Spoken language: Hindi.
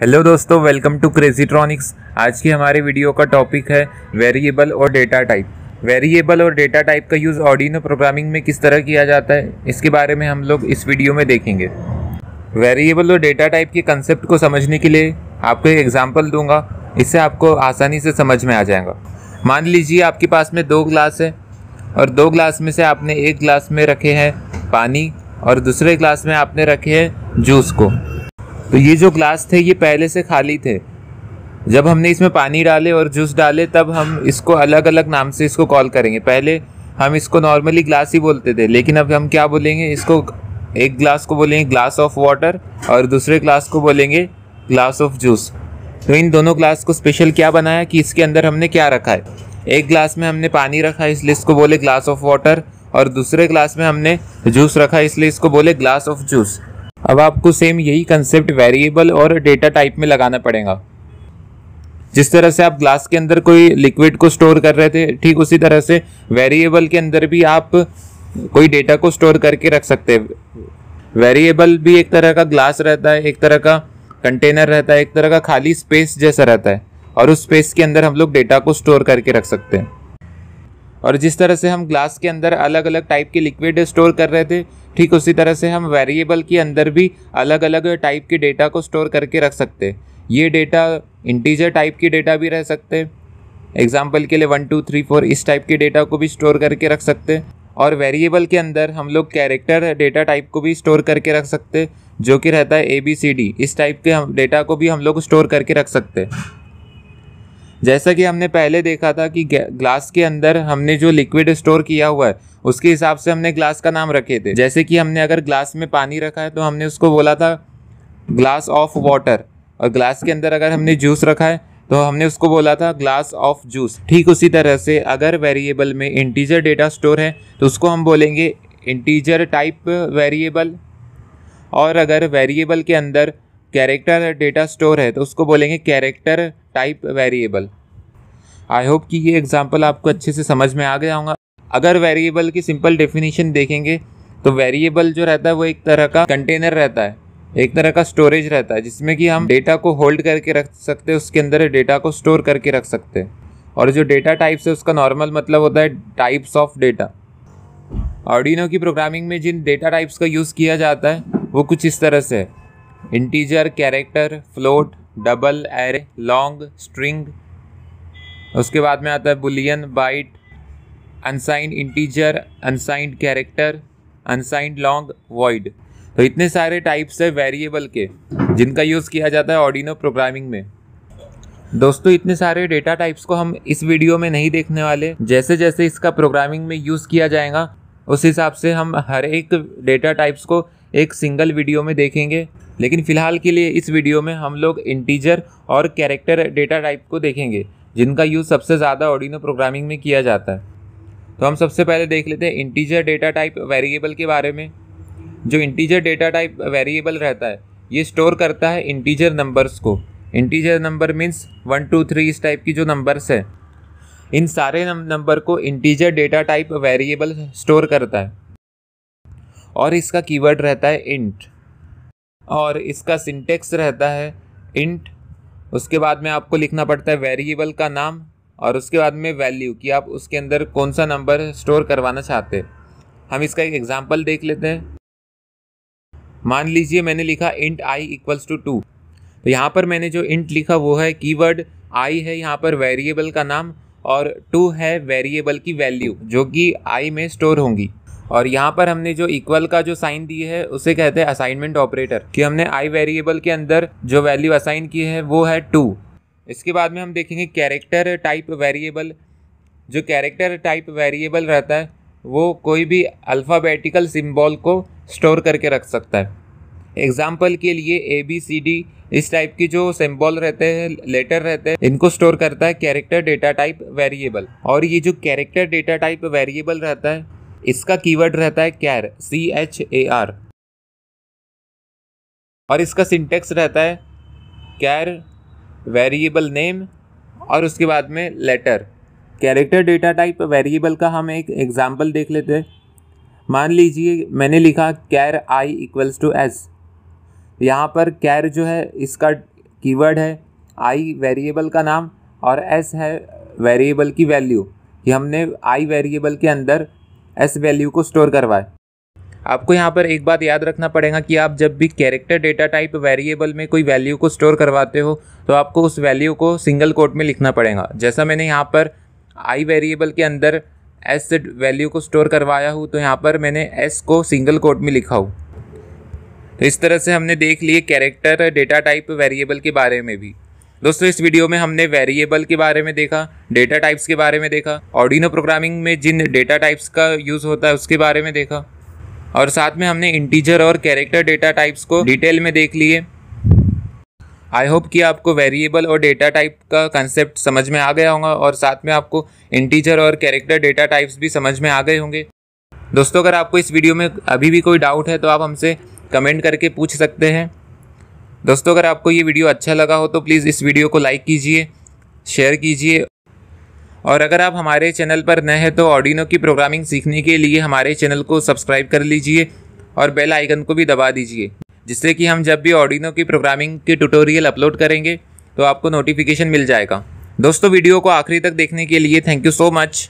हेलो दोस्तों वेलकम टू क्रेजी ट्रॉनिक्स आज की हमारे वीडियो का टॉपिक है वेरिएबल और डेटा टाइप वेरिएबल और डेटा टाइप का यूज़ ऑर्डिनो प्रोग्रामिंग में किस तरह किया जाता है इसके बारे में हम लोग इस वीडियो में देखेंगे वेरिएबल और डेटा टाइप के कंसेप्ट को समझने के लिए आपको एक एग्जाम्पल दूंगा इससे आपको आसानी से समझ में आ जाएगा मान लीजिए आपके पास में दो ग्लास है और दो ग्लास में से आपने एक ग्लास में रखे हैं पानी और दूसरे ग्लास में आपने रखे हैं जूस को तो ये जो ग्लास थे ये पहले से खाली थे जब हमने इसमें पानी डाले और जूस डाले तब हम इसको अलग अलग नाम से इसको कॉल करेंगे पहले हम इसको नॉर्मली ग्लास ही बोलते थे लेकिन अब हम क्या बोलेंगे इसको एक ग्लास को बोलेंगे ग्लास ऑफ वाटर और दूसरे ग्लास को बोलेंगे ग्लास ऑफ जूस तो इन दोनों ग्लास को स्पेशल क्या बनाया कि इसके अंदर हमने क्या रखा है एक ग्लास में हमने पानी रखा है इसलिए इसको बोले ग्लास ऑफ वाटर और दूसरे ग्लास में हमने जूस रखा है इसलिए इसको बोले ग्लास ऑफ जूस अब आपको सेम यही कंसेप्ट वेरिएबल और डेटा टाइप में लगाना पड़ेगा जिस तरह से आप ग्लास के अंदर कोई लिक्विड को स्टोर कर रहे थे ठीक उसी तरह से वेरिएबल के अंदर भी आप कोई डेटा को स्टोर करके रख सकते हैं वेरिएबल भी एक तरह का ग्लास रहता है एक तरह का कंटेनर रहता है एक तरह का खाली स्पेस जैसा रहता है और उस स्पेस के अंदर हम लोग डेटा को स्टोर करके रख सकते हैं और जिस तरह से हम ग्लास के अंदर अलग अलग टाइप के लिक्विड स्टोर कर रहे थे ठीक उसी तरह से हम वेरिएबल के अंदर भी अलग अलग टाइप के डेटा को स्टोर करके रख सकते ये डेटा इंटीजर टाइप के डेटा भी रह सकते एग्जाम्पल के लिए वन टू थ्री फोर इस टाइप के डेटा को भी स्टोर करके रख सकते और वेरिएबल के अंदर हम लोग कैरेक्टर डेटा टाइप को भी स्टोर करके रख सकते जो कि रहता है ए बी सी डी इस टाइप के हम डेटा को भी हम लोग स्टोर करके रख सकते जैसा कि हमने पहले देखा था कि ग्लास के अंदर हमने जो लिक्विड स्टोर किया हुआ है उसके हिसाब से हमने ग्लास का नाम रखे थे जैसे कि हमने अगर ग्लास में पानी रखा है तो हमने उसको बोला था ग्लास ऑफ वाटर और ग्लास के अंदर अगर हमने जूस रखा है तो हमने उसको बोला था ग्लास ऑफ जूस ठीक उसी तरह से अगर वेरिएबल में इंटीजर डेटा स्टोर है तो उसको हम बोलेंगे इंटीजर टाइप वेरिएबल और अगर वेरिएबल के अंदर कैरेक्टर डेटा स्टोर है तो उसको बोलेंगे character type variable I hope कि ये एग्ज़ाम्पल आपको अच्छे से समझ में आ गया होगा अगर वेरिएबल की सिंपल डेफिनेशन देखेंगे तो वेरिएबल जो रहता है वो एक तरह का कंटेनर रहता है एक तरह का स्टोरेज रहता है जिसमें कि हम डेटा को होल्ड करके रख सकते हैं उसके अंदर डेटा को स्टोर करके रख सकते हैं और जो डेटा टाइप्स है उसका नॉर्मल मतलब होता है टाइप्स ऑफ डेटा ऑडिनो की प्रोग्रामिंग में जिन डेटा टाइप्स का यूज़ किया जाता है वो कुछ इस तरह से है integer character float double array long string उसके बाद में आता है boolean byte unsigned integer unsigned character unsigned long void तो इतने सारे टाइप्स है वेरिएबल के जिनका यूज़ किया जाता है ऑडिनो प्रोग्रामिंग में दोस्तों इतने सारे डेटा टाइप्स को हम इस वीडियो में नहीं देखने वाले जैसे जैसे इसका प्रोग्रामिंग में यूज़ किया जाएगा उस हिसाब से हम हर एक डेटा टाइप्स को एक सिंगल वीडियो में देखेंगे लेकिन फ़िलहाल के लिए इस वीडियो में हम लोग इंटीजर और कैरेक्टर डेटा टाइप को देखेंगे जिनका यूज़ सबसे ज़्यादा ऑडिनो प्रोग्रामिंग में किया जाता है तो हम सबसे पहले देख लेते हैं इंटीजर डेटा टाइप वेरिएबल के बारे में जो इंटीजर डेटा टाइप वेरिएबल रहता है ये स्टोर करता है इंटीजर नंबर्स को integer number means one two three इस टाइप की जो नंबर्स है इन सारे नंबर को integer data type variable store करता है और इसका कीवर्ड रहता है इंट और इसका सिंटेक्स रहता है इंट उसके बाद में आपको लिखना पड़ता है वेरिएबल का नाम और उसके बाद में वैल्यू कि आप उसके अंदर कौन सा नंबर स्टोर करवाना चाहते हैं हम इसका एक एग्जाम्पल देख लेते हैं मान लीजिए मैंने लिखा int i equals to two तो यहाँ पर मैंने जो इंट लिखा वो है कीवर्ड आई है यहाँ पर वेरिएबल का नाम और टू है वेरिएबल की वैल्यू जो कि आई में स्टोर होंगी और यहाँ पर हमने जो इक्वल का जो साइन दी है उसे कहते हैं असाइनमेंट ऑपरेटर कि हमने आई वेरिएबल के अंदर जो वैल्यू असाइन की है वो है टू इसके बाद में हम देखेंगे कैरेक्टर टाइप वेरिएबल जो कैरेक्टर टाइप वेरिएबल रहता है वो कोई भी अल्फ़ाबेटिकल सिम्बॉल को स्टोर करके रख सकता है एग्ज़ाम्पल के लिए ए बी सी डी इस टाइप की जो सिम्बॉल रहते हैं लेटर रहते हैं इनको स्टोर करता है कैरेक्टर डेटा टाइप वेरिएबल और ये जो कैरेक्टर डेटा टाइप वेरिएबल रहता है इसका कीवर्ड रहता है कैर सी एच ए आर और इसका सिंटेक्स रहता है कैर वेरिएबल नेम और उसके बाद में letter character data type variable का हम एक एग्जाम्पल देख लेते हैं मान लीजिए मैंने लिखा char i equals to S यहाँ पर कैर जो है इसका कीवर्ड है आई वेरिएबल का नाम और एस है वेरिएबल की वैल्यू ये हमने आई वेरिएबल के अंदर एस वैल्यू को स्टोर करवाए आपको यहाँ पर एक बात याद रखना पड़ेगा कि आप जब भी कैरेक्टर डेटा टाइप वेरिएबल में कोई वैल्यू को स्टोर करवाते हो तो आपको उस वैल्यू को सिंगल कोट में लिखना पड़ेगा जैसा मैंने यहाँ पर आई वेरिएबल के अंदर एस वैल्यू को स्टोर करवाया हूँ तो यहाँ पर मैंने एस को सिंगल कोट में लिखा हूँ तो इस तरह से हमने देख लिए कैरेक्टर डेटा टाइप वेरिएबल के बारे में भी दोस्तों इस वीडियो में हमने वेरिएबल के बारे में देखा डेटा टाइप्स के बारे में देखा ऑडिनो प्रोग्रामिंग में जिन डेटा टाइप्स का यूज़ होता है उसके बारे में देखा और साथ में हमने इंटीजर और कैरेक्टर डेटा टाइप्स को डिटेल में देख लिए आई होप कि आपको वेरिएबल और डेटा टाइप का कंसेप्ट समझ में आ गया होगा और साथ में आपको इंटीजर और कैरेक्टर डेटा टाइप्स भी समझ में आ गए होंगे दोस्तों अगर आपको इस वीडियो में अभी भी कोई डाउट है तो आप हमसे कमेंट करके पूछ सकते हैं दोस्तों अगर आपको ये वीडियो अच्छा लगा हो तो प्लीज़ इस वीडियो को लाइक कीजिए शेयर कीजिए और अगर आप हमारे चैनल पर नए हैं तो ऑडिनो की प्रोग्रामिंग सीखने के लिए हमारे चैनल को सब्सक्राइब कर लीजिए और बेल आइकन को भी दबा दीजिए जिससे कि हम जब भी ऑडिनो की प्रोग्रामिंग के ट्यूटोरियल अपलोड करेंगे तो आपको नोटिफिकेशन मिल जाएगा दोस्तों वीडियो को आखिरी तक देखने के लिए थैंक यू सो मच